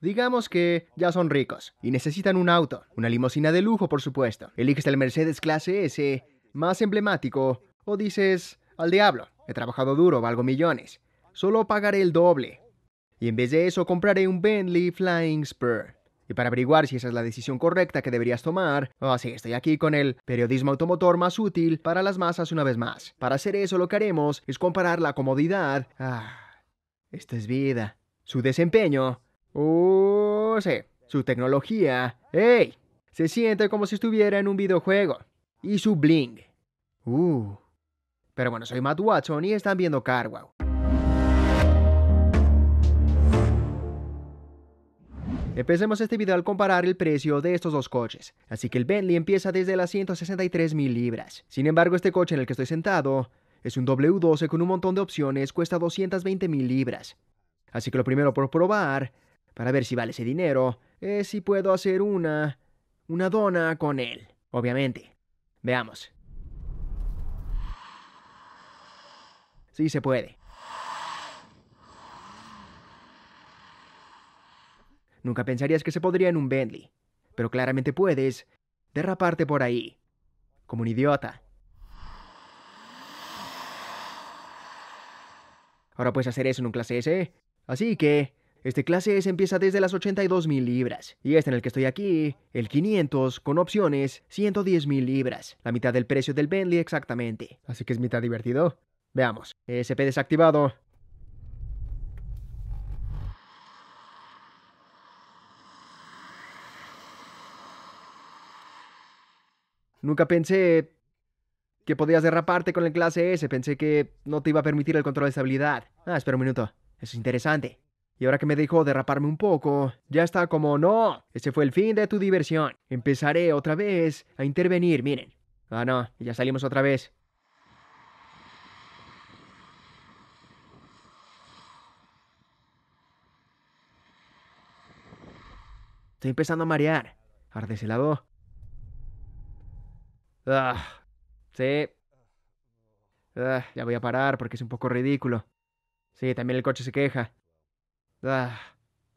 Digamos que ya son ricos y necesitan un auto, una limusina de lujo, por supuesto. Eliges el Mercedes clase S, más emblemático, o dices, al diablo, he trabajado duro, valgo millones, solo pagaré el doble. Y en vez de eso compraré un Bentley Flying Spur. Y para averiguar si esa es la decisión correcta que deberías tomar, así oh, sí, estoy aquí con el periodismo automotor más útil para las masas una vez más. Para hacer eso lo que haremos es comparar la comodidad, ah, esta es vida, su desempeño Oh, sí. Su tecnología, ¡Ey! Se siente como si estuviera en un videojuego. Y su bling. Uh. Pero bueno, soy Matt Watson y están viendo Carwow. Empecemos este video al comparar el precio de estos dos coches, así que el Bentley empieza desde las 163 mil libras. Sin embargo, este coche en el que estoy sentado es un W12 con un montón de opciones, cuesta 220 mil libras. Así que lo primero por probar para ver si vale ese dinero, es eh, si puedo hacer una... una dona con él, obviamente. Veamos. Sí se puede. Nunca pensarías que se podría en un Bentley, pero claramente puedes derraparte por ahí, como un idiota. Ahora puedes hacer eso en un clase S, así que este clase S empieza desde las 82.000 libras y este en el que estoy aquí, el 500 con opciones 110.000 libras, la mitad del precio del Bentley exactamente. Así que es mitad divertido. Veamos. SP desactivado. Nunca pensé que podías derraparte con el clase S. Pensé que no te iba a permitir el control de estabilidad. Ah, espera un minuto. Eso es interesante. Y ahora que me dejó derraparme un poco, ya está como no, ese fue el fin de tu diversión. Empezaré otra vez a intervenir, miren. Ah, no, ya salimos otra vez. Estoy empezando a marear. Arde ese lado. Ah, sí. Ah, ya voy a parar porque es un poco ridículo. Sí, también el coche se queja. Ah,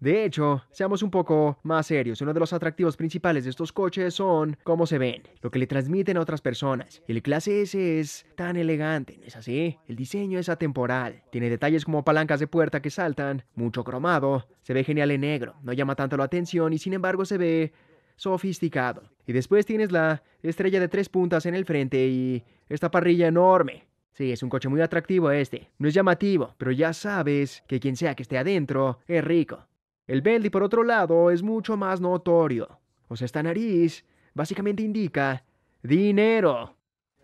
de hecho, seamos un poco más serios, uno de los atractivos principales de estos coches son cómo se ven, lo que le transmiten a otras personas. El clase S es tan elegante, ¿no es así? El diseño es atemporal, tiene detalles como palancas de puerta que saltan, mucho cromado, se ve genial en negro, no llama tanto la atención y sin embargo se ve sofisticado. Y después tienes la estrella de tres puntas en el frente y esta parrilla enorme, Sí, es un coche muy atractivo este. No es llamativo, pero ya sabes que quien sea que esté adentro es rico. El Bentley, por otro lado, es mucho más notorio. O sea, esta nariz básicamente indica dinero.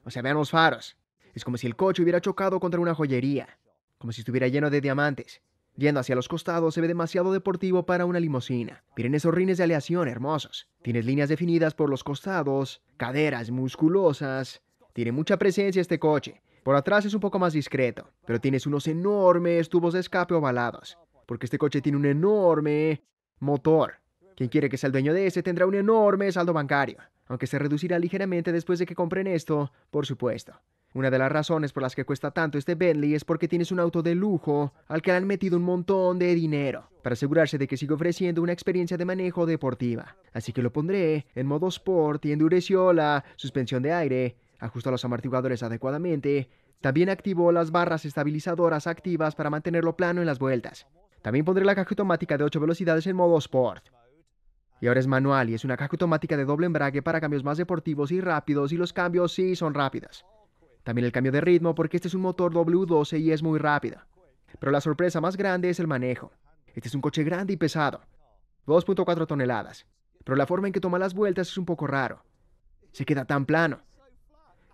O sea, vean los faros. Es como si el coche hubiera chocado contra una joyería. Como si estuviera lleno de diamantes. Yendo hacia los costados se ve demasiado deportivo para una limusina. Miren esos rines de aleación hermosos. Tienes líneas definidas por los costados, caderas musculosas. Tiene mucha presencia este coche por atrás es un poco más discreto, pero tienes unos enormes tubos de escape ovalados, porque este coche tiene un enorme motor. Quien quiere que sea el dueño de ese tendrá un enorme saldo bancario, aunque se reducirá ligeramente después de que compren esto, por supuesto. Una de las razones por las que cuesta tanto este Bentley es porque tienes un auto de lujo al que han metido un montón de dinero para asegurarse de que sigue ofreciendo una experiencia de manejo deportiva. Así que lo pondré en modo sport y endureció la suspensión de aire ajustó los amortiguadores adecuadamente, también activó las barras estabilizadoras activas para mantenerlo plano en las vueltas. También pondré la caja automática de 8 velocidades en modo Sport. Y ahora es manual y es una caja automática de doble embrague para cambios más deportivos y rápidos y los cambios sí son rápidos. También el cambio de ritmo porque este es un motor W12 y es muy rápido. Pero la sorpresa más grande es el manejo. Este es un coche grande y pesado, 2.4 toneladas. Pero la forma en que toma las vueltas es un poco raro. Se queda tan plano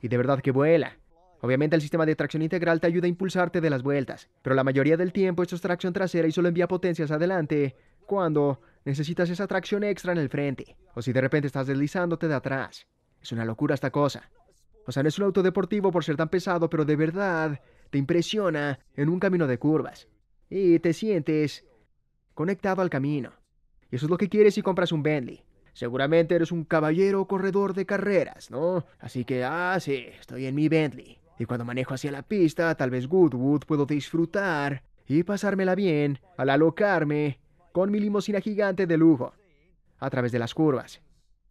y de verdad que vuela. Obviamente el sistema de tracción integral te ayuda a impulsarte de las vueltas, pero la mayoría del tiempo esto es tracción trasera y solo envía potencias adelante cuando necesitas esa tracción extra en el frente, o si de repente estás deslizándote de atrás. Es una locura esta cosa. O sea, no es un auto deportivo por ser tan pesado, pero de verdad te impresiona en un camino de curvas. Y te sientes conectado al camino. Y eso es lo que quieres si compras un Bentley. Seguramente eres un caballero corredor de carreras, ¿no? Así que, ah, sí, estoy en mi Bentley. Y cuando manejo hacia la pista, tal vez Goodwood puedo disfrutar y pasármela bien al alocarme con mi limusina gigante de lujo a través de las curvas.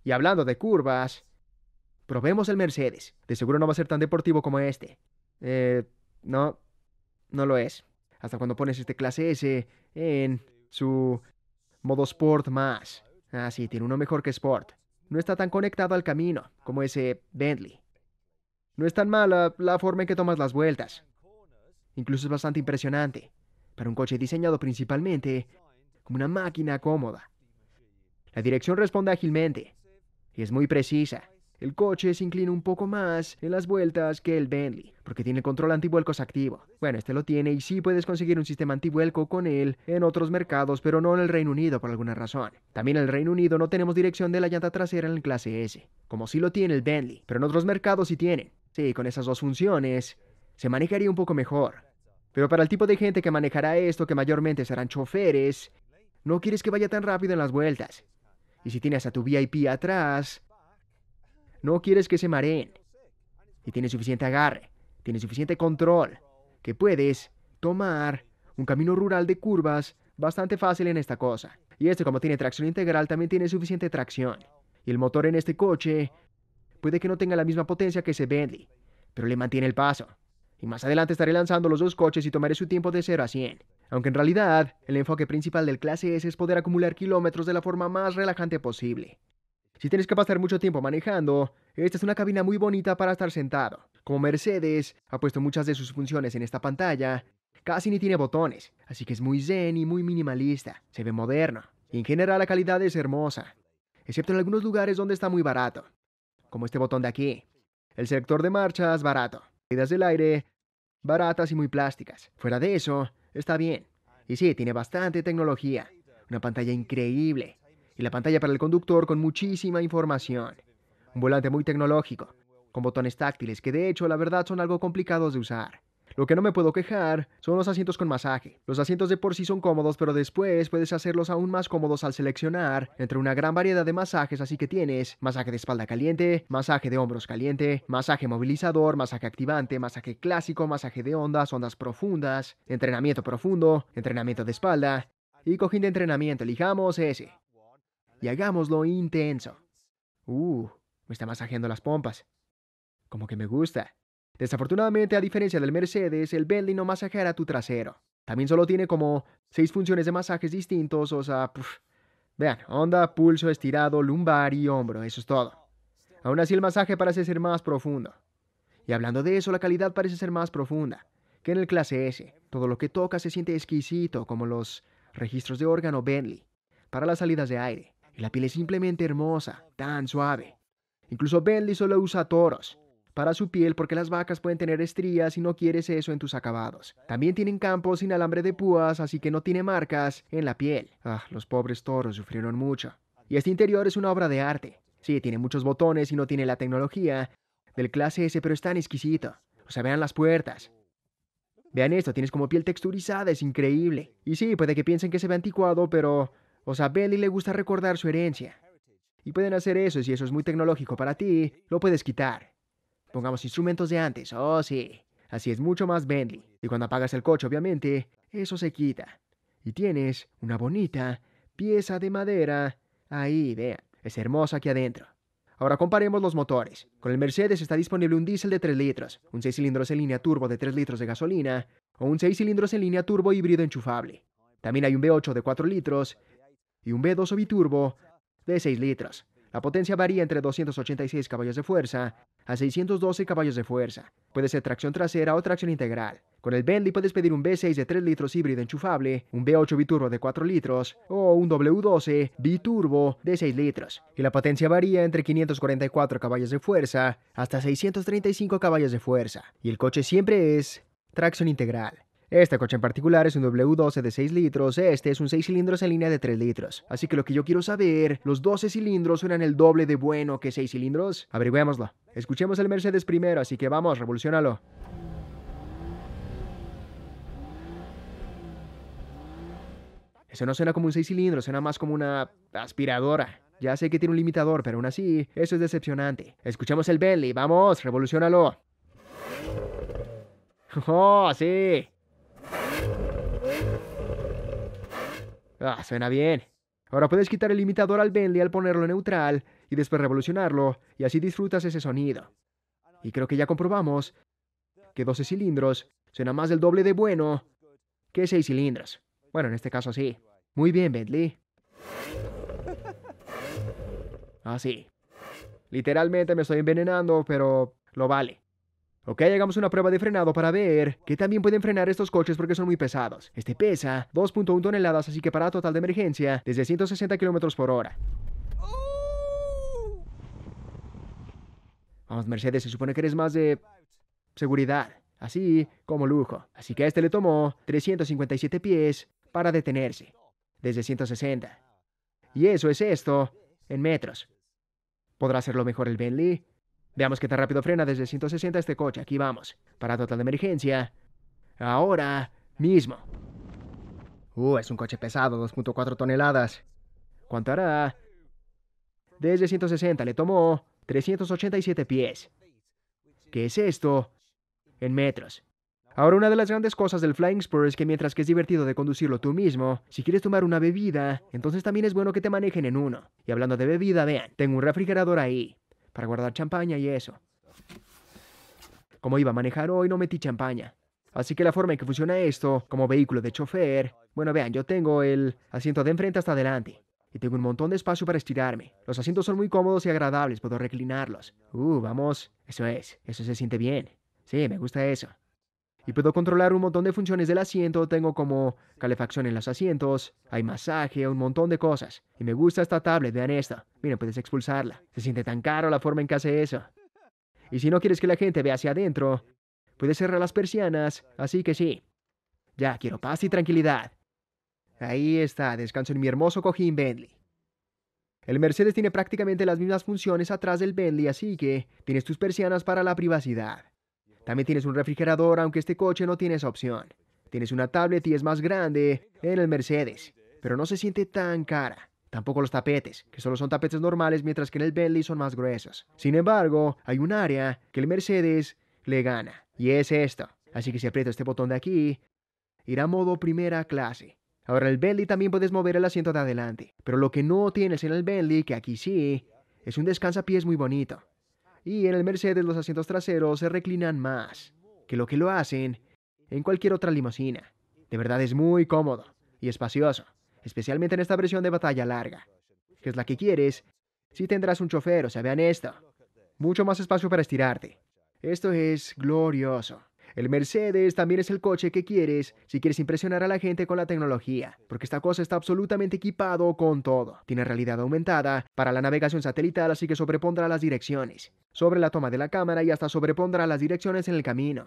Y hablando de curvas, probemos el Mercedes. De seguro no va a ser tan deportivo como este. Eh, no, no lo es. Hasta cuando pones este clase S en su modo sport más. Ah, sí, tiene uno mejor que Sport. No está tan conectado al camino como ese Bentley. No es tan mala la forma en que tomas las vueltas. Incluso es bastante impresionante para un coche diseñado principalmente como una máquina cómoda. La dirección responde ágilmente y es muy precisa. El coche se inclina un poco más en las vueltas que el Bentley, porque tiene control antivuelcos activo. Bueno, este lo tiene y sí puedes conseguir un sistema antivuelco con él en otros mercados, pero no en el Reino Unido por alguna razón. También en el Reino Unido no tenemos dirección de la llanta trasera en el clase S, como sí lo tiene el Bentley, pero en otros mercados sí tienen. Sí, con esas dos funciones se manejaría un poco mejor. Pero para el tipo de gente que manejará esto, que mayormente serán choferes, no quieres que vaya tan rápido en las vueltas. Y si tienes a tu VIP atrás, no quieres que se mareen. Y tiene suficiente agarre, tiene suficiente control, que puedes tomar un camino rural de curvas bastante fácil en esta cosa. Y este, como tiene tracción integral, también tiene suficiente tracción. Y el motor en este coche puede que no tenga la misma potencia que ese Bentley, pero le mantiene el paso. Y más adelante estaré lanzando los dos coches y tomaré su tiempo de 0 a 100. Aunque en realidad, el enfoque principal del clase S es poder acumular kilómetros de la forma más relajante posible. Si tienes que pasar mucho tiempo manejando, esta es una cabina muy bonita para estar sentado. Como Mercedes ha puesto muchas de sus funciones en esta pantalla, casi ni tiene botones, así que es muy zen y muy minimalista, se ve moderno. En general la calidad es hermosa, excepto en algunos lugares donde está muy barato, como este botón de aquí. El sector de marchas, barato. Salidas del aire, baratas y muy plásticas. Fuera de eso, está bien. Y sí, tiene bastante tecnología. Una pantalla increíble, y la pantalla para el conductor con muchísima información. Un volante muy tecnológico, con botones táctiles que de hecho la verdad son algo complicados de usar. Lo que no me puedo quejar son los asientos con masaje. Los asientos de por sí son cómodos, pero después puedes hacerlos aún más cómodos al seleccionar entre una gran variedad de masajes, así que tienes masaje de espalda caliente, masaje de hombros caliente, masaje movilizador, masaje activante, masaje clásico, masaje de ondas, ondas profundas, entrenamiento profundo, entrenamiento de espalda y cojín de entrenamiento, elijamos ese y hagámoslo intenso. Uh, me está masajeando las pompas. Como que me gusta. Desafortunadamente, a diferencia del Mercedes, el Bentley no masajeará tu trasero. También solo tiene como seis funciones de masajes distintos, o sea, vean, onda, pulso, estirado, lumbar y hombro, eso es todo. Aún así, el masaje parece ser más profundo. Y hablando de eso, la calidad parece ser más profunda que en el clase S. Todo lo que toca se siente exquisito, como los registros de órgano Bentley, para las salidas de aire la piel es simplemente hermosa, tan suave. Incluso Bentley solo usa toros para su piel porque las vacas pueden tener estrías y no quieres eso en tus acabados. También tienen campos sin alambre de púas, así que no tiene marcas en la piel. Ah, los pobres toros sufrieron mucho. Y este interior es una obra de arte. Sí, tiene muchos botones y no tiene la tecnología del clase S, pero es tan exquisito. O sea, vean las puertas. Vean esto, tienes como piel texturizada, es increíble. Y sí, puede que piensen que se ve anticuado, pero o sea, a le gusta recordar su herencia. Y pueden hacer eso, si eso es muy tecnológico para ti, lo puedes quitar. Pongamos instrumentos de antes, oh sí. Así es mucho más Bentley. Y cuando apagas el coche, obviamente, eso se quita. Y tienes una bonita pieza de madera. Ahí, vean, es hermosa aquí adentro. Ahora comparemos los motores. Con el Mercedes está disponible un diésel de 3 litros, un 6 cilindros en línea turbo de 3 litros de gasolina o un 6 cilindros en línea turbo híbrido enchufable. También hay un V8 de 4 litros y un V2 biturbo de 6 litros. La potencia varía entre 286 caballos de fuerza a 612 caballos de fuerza. Puede ser tracción trasera o tracción integral. Con el Bentley puedes pedir un V6 de 3 litros híbrido enchufable, un V8 biturbo de 4 litros o un W12 biturbo de 6 litros. Y la potencia varía entre 544 caballos de fuerza hasta 635 caballos de fuerza. Y el coche siempre es tracción integral. Esta coche en particular es un W12 de 6 litros, este es un 6 cilindros en línea de 3 litros. Así que lo que yo quiero saber, ¿los 12 cilindros suenan el doble de bueno que 6 cilindros? Averigüémoslo. Escuchemos el Mercedes primero, así que vamos, revolucionalo. Eso no suena como un 6 cilindros, suena más como una aspiradora. Ya sé que tiene un limitador, pero aún así, eso es decepcionante. Escuchemos el Bentley, vamos, revolucionalo. ¡Oh, sí! Ah, suena bien. Ahora puedes quitar el limitador al Bentley al ponerlo neutral y después revolucionarlo y así disfrutas ese sonido. Y creo que ya comprobamos que 12 cilindros suena más del doble de bueno que 6 cilindros. Bueno, en este caso sí. Muy bien, Bentley. Así. Ah, Literalmente me estoy envenenando, pero lo vale. Ok, hagamos una prueba de frenado para ver que también pueden frenar estos coches porque son muy pesados. Este pesa 2.1 toneladas, así que para total de emergencia, desde 160 kilómetros por hora. ¡Oh! Vamos, Mercedes, se supone que eres más de seguridad, así como lujo. Así que a este le tomó 357 pies para detenerse, desde 160. Y eso es esto en metros. ¿Podrá hacerlo mejor el Bentley? Veamos qué tan rápido frena desde 160 este coche. Aquí vamos. Para total de emergencia. Ahora mismo. Uh, es un coche pesado, 2.4 toneladas. ¿Cuánto hará? Desde 160 le tomó 387 pies. ¿Qué es esto? En metros. Ahora, una de las grandes cosas del Flying Spur es que mientras que es divertido de conducirlo tú mismo, si quieres tomar una bebida, entonces también es bueno que te manejen en uno. Y hablando de bebida, vean, tengo un refrigerador ahí para guardar champaña y eso. Como iba a manejar hoy, no metí champaña. Así que la forma en que funciona esto, como vehículo de chofer, bueno, vean, yo tengo el asiento de enfrente hasta adelante. Y tengo un montón de espacio para estirarme. Los asientos son muy cómodos y agradables, puedo reclinarlos. Uh, vamos. Eso es, eso se siente bien. Sí, me gusta eso y puedo controlar un montón de funciones del asiento, tengo como calefacción en los asientos, hay masaje, un montón de cosas. Y me gusta esta tablet, vean esto. Miren, puedes expulsarla. Se siente tan caro la forma en que hace eso. Y si no quieres que la gente vea hacia adentro, puedes cerrar las persianas, así que sí. Ya, quiero paz y tranquilidad. Ahí está, descanso en mi hermoso cojín Bentley. El Mercedes tiene prácticamente las mismas funciones atrás del Bentley, así que tienes tus persianas para la privacidad. También tienes un refrigerador, aunque este coche no tiene esa opción. Tienes una tablet y es más grande en el Mercedes, pero no se siente tan cara. Tampoco los tapetes, que solo son tapetes normales, mientras que en el Bentley son más gruesos. Sin embargo, hay un área que el Mercedes le gana, y es esto. Así que si aprieto este botón de aquí, irá a modo primera clase. Ahora, en el Bentley también puedes mover el asiento de adelante, pero lo que no tienes en el Bentley, que aquí sí, es un descansapiés muy bonito y en el Mercedes los asientos traseros se reclinan más que lo que lo hacen en cualquier otra limusina. De verdad es muy cómodo y espacioso, especialmente en esta versión de batalla larga, que es la que quieres si tendrás un chofer, o sea, vean esto. Mucho más espacio para estirarte. Esto es glorioso. El Mercedes también es el coche que quieres si quieres impresionar a la gente con la tecnología, porque esta cosa está absolutamente equipado con todo. Tiene realidad aumentada para la navegación satelital, así que sobrepondrá las direcciones sobre la toma de la cámara y hasta sobrepondrá las direcciones en el camino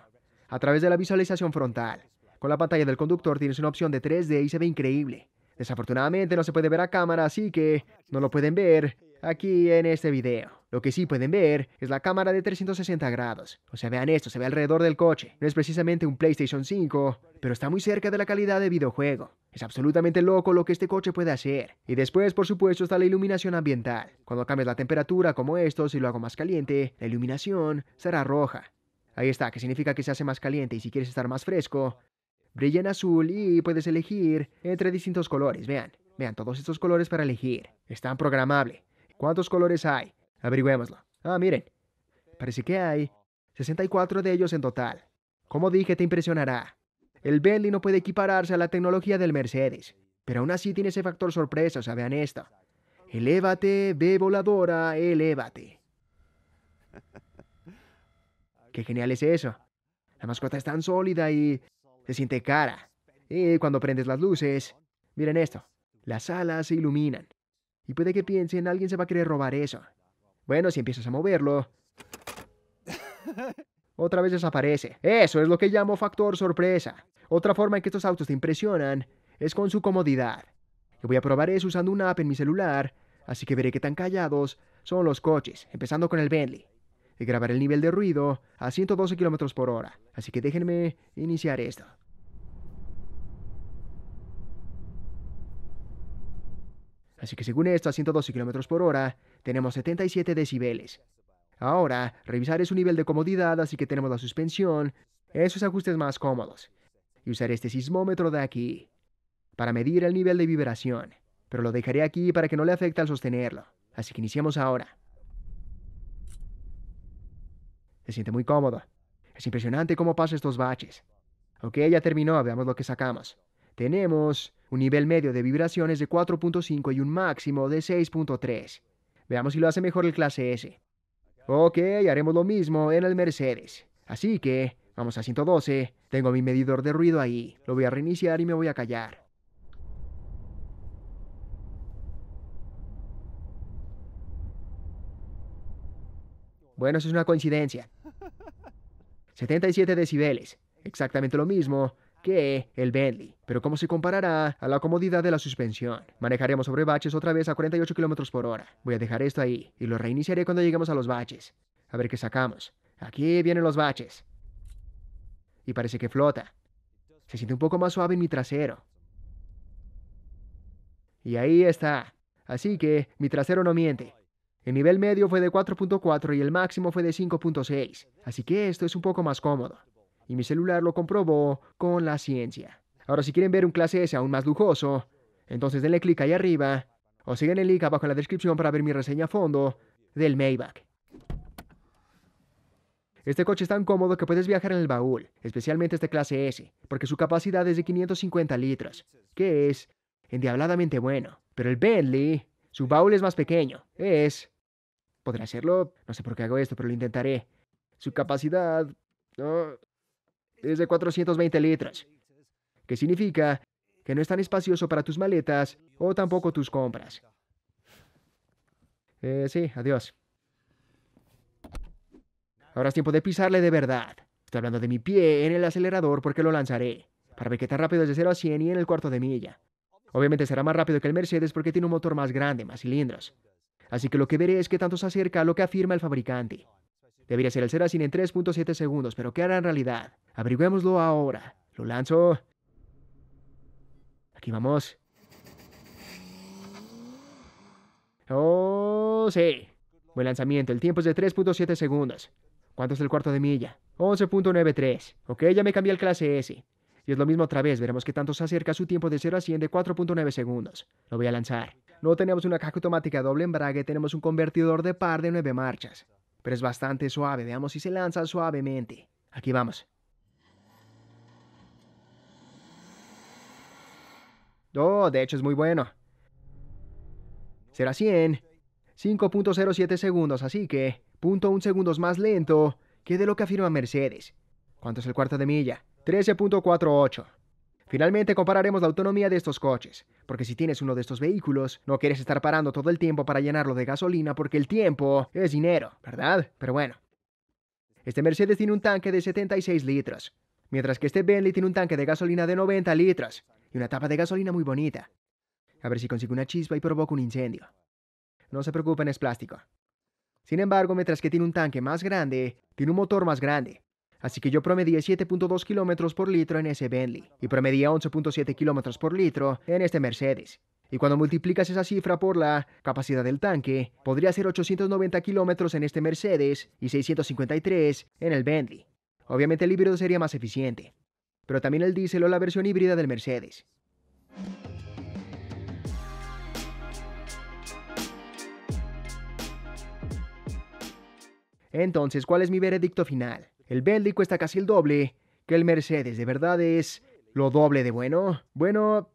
a través de la visualización frontal. Con la pantalla del conductor tienes una opción de 3D y se ve increíble. Desafortunadamente no se puede ver a cámara, así que no lo pueden ver aquí en este video. Lo que sí pueden ver es la cámara de 360 grados. O sea, vean esto, se ve alrededor del coche. No es precisamente un PlayStation 5, pero está muy cerca de la calidad de videojuego. Es absolutamente loco lo que este coche puede hacer. Y después, por supuesto, está la iluminación ambiental. Cuando cambias la temperatura como esto, si lo hago más caliente, la iluminación será roja. Ahí está, que significa que se hace más caliente y si quieres estar más fresco, brilla en azul y puedes elegir entre distintos colores. Vean, vean todos estos colores para elegir. Están programable. ¿Cuántos colores hay? Averigüémoslo. Ah, miren. Parece que hay 64 de ellos en total. Como dije, te impresionará. El Bentley no puede equipararse a la tecnología del Mercedes, pero aún así tiene ese factor sorpresa, o sea, esto. Elévate, ve voladora, elévate. Qué genial es eso. La mascota es tan sólida y se siente cara. Y cuando prendes las luces, miren esto, las alas se iluminan. Y puede que piensen, alguien se va a querer robar eso. Bueno, si empiezas a moverlo... Otra vez desaparece. Eso es lo que llamo factor sorpresa. Otra forma en que estos autos te impresionan es con su comodidad. Yo voy a probar eso usando una app en mi celular, así que veré qué tan callados son los coches, empezando con el Bentley. Y grabaré el nivel de ruido a 112 km por hora. Así que déjenme iniciar esto. Así que según esto, a 112 km por hora, tenemos 77 decibeles. Ahora, revisar es un nivel de comodidad, así que tenemos la suspensión, esos ajustes más cómodos. Y usaré este sismómetro de aquí, para medir el nivel de vibración. Pero lo dejaré aquí para que no le afecte al sostenerlo. Así que iniciamos ahora. Se siente muy cómodo. Es impresionante cómo pasa estos baches. Ok, ya terminó, veamos lo que sacamos. Tenemos un nivel medio de vibraciones de 4.5 y un máximo de 6.3. Veamos si lo hace mejor el clase S. Ok, haremos lo mismo en el Mercedes. Así que, vamos a 112, tengo mi medidor de ruido ahí, lo voy a reiniciar y me voy a callar. Bueno, eso es una coincidencia. 77 decibeles, exactamente lo mismo que el Bentley, pero como se comparará a la comodidad de la suspensión. Manejaremos sobre baches otra vez a 48 km por hora. Voy a dejar esto ahí y lo reiniciaré cuando lleguemos a los baches. A ver qué sacamos. Aquí vienen los baches. Y parece que flota. Se siente un poco más suave en mi trasero. Y ahí está. Así que mi trasero no miente. El nivel medio fue de 4.4 y el máximo fue de 5.6, así que esto es un poco más cómodo y mi celular lo comprobó con la ciencia. Ahora, si quieren ver un clase S aún más lujoso, entonces denle clic ahí arriba o sigan el link abajo en la descripción para ver mi reseña a fondo del Maybach. Este coche es tan cómodo que puedes viajar en el baúl, especialmente este clase S, porque su capacidad es de 550 litros, que es endiabladamente bueno. Pero el Bentley, su baúl es más pequeño, es... ¿Podré hacerlo? No sé por qué hago esto, pero lo intentaré. Su capacidad... no. Oh, es de 420 litros, que significa que no es tan espacioso para tus maletas o tampoco tus compras. Eh, sí, adiós. Ahora es tiempo de pisarle de verdad. Estoy hablando de mi pie en el acelerador porque lo lanzaré, para ver qué tan rápido es de 0 a 100 y en el cuarto de milla. Obviamente será más rápido que el Mercedes porque tiene un motor más grande, más cilindros. Así que lo que veré es qué tanto se acerca a lo que afirma el fabricante. Debería ser el 100 en 3.7 segundos, pero ¿qué hará en realidad? Averigüémoslo ahora. Lo lanzo. Aquí vamos. ¡Oh, sí! Buen lanzamiento. El tiempo es de 3.7 segundos. ¿Cuánto es el cuarto de milla? 11.93. Ok, ya me cambié al clase S. Y es lo mismo otra vez. Veremos qué tanto se acerca su tiempo de 0 a 100 de 4.9 segundos. Lo voy a lanzar. No tenemos una caja automática doble embrague, tenemos un convertidor de par de 9 marchas pero es bastante suave. Veamos si se lanza suavemente. Aquí vamos. Oh, de hecho es muy bueno. Será 100. 5.07 segundos, así que un segundos más lento que de lo que afirma Mercedes. ¿Cuánto es el cuarto de milla? 13.48. Finalmente compararemos la autonomía de estos coches, porque si tienes uno de estos vehículos, no quieres estar parando todo el tiempo para llenarlo de gasolina porque el tiempo es dinero, ¿verdad? Pero bueno. Este Mercedes tiene un tanque de 76 litros, mientras que este Bentley tiene un tanque de gasolina de 90 litros y una tapa de gasolina muy bonita. A ver si consigo una chispa y provoco un incendio. No se preocupen, es plástico. Sin embargo, mientras que tiene un tanque más grande, tiene un motor más grande, Así que yo promedié 7.2 kilómetros por litro en ese Bentley y promedié 11.7 kilómetros por litro en este Mercedes. Y cuando multiplicas esa cifra por la capacidad del tanque, podría ser 890 kilómetros en este Mercedes y 653 en el Bentley. Obviamente el híbrido sería más eficiente, pero también el diésel o la versión híbrida del Mercedes. Entonces, ¿cuál es mi veredicto final? El Bentley cuesta casi el doble que el Mercedes. ¿De verdad es lo doble de bueno? Bueno,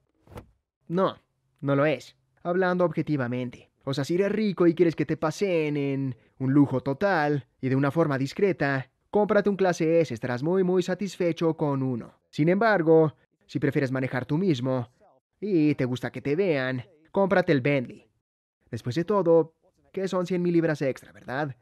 no, no lo es. Hablando objetivamente. O sea, si eres rico y quieres que te pasen en un lujo total y de una forma discreta, cómprate un clase S, estarás muy muy satisfecho con uno. Sin embargo, si prefieres manejar tú mismo y te gusta que te vean, cómprate el Bentley. Después de todo, que son 100 mil libras extra, ¿verdad?